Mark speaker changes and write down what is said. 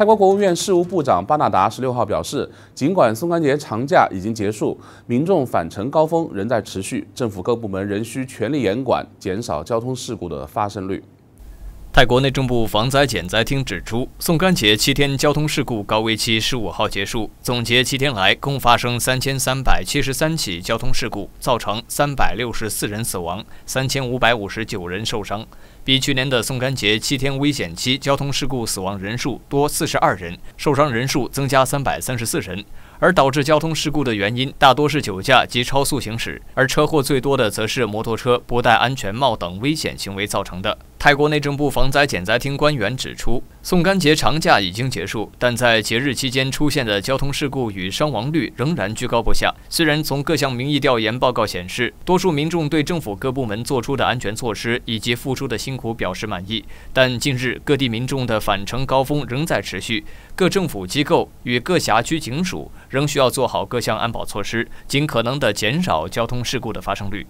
Speaker 1: 泰国国务院事务部长巴纳达十六号表示，尽管松关节长假已经结束，民众返程高峰仍在持续，政府各部门仍需全力严管，减少交通事故的发生率。
Speaker 2: 泰国内政部防灾减灾厅指出，宋干节七天交通事故高危期十五号结束。总结七天来共发生三千三百七十三起交通事故，造成三百六十四人死亡，三千五百五十九人受伤，比去年的宋干节七天危险期交通事故死亡人数多四十二人，受伤人数增加三百三十四人。而导致交通事故的原因大多是酒驾及超速行驶，而车祸最多的则是摩托车不戴安全帽等危险行为造成的。泰国内政部防灾减灾厅官员指出，宋干节长假已经结束，但在节日期间出现的交通事故与伤亡率仍然居高不下。虽然从各项民意调研报告显示，多数民众对政府各部门做出的安全措施以及付出的辛苦表示满意，但近日各地民众的返程高峰仍在持续，各政府机构与各辖区警署仍需要做好各项安保措施，尽可能地减少交通事故的发生率。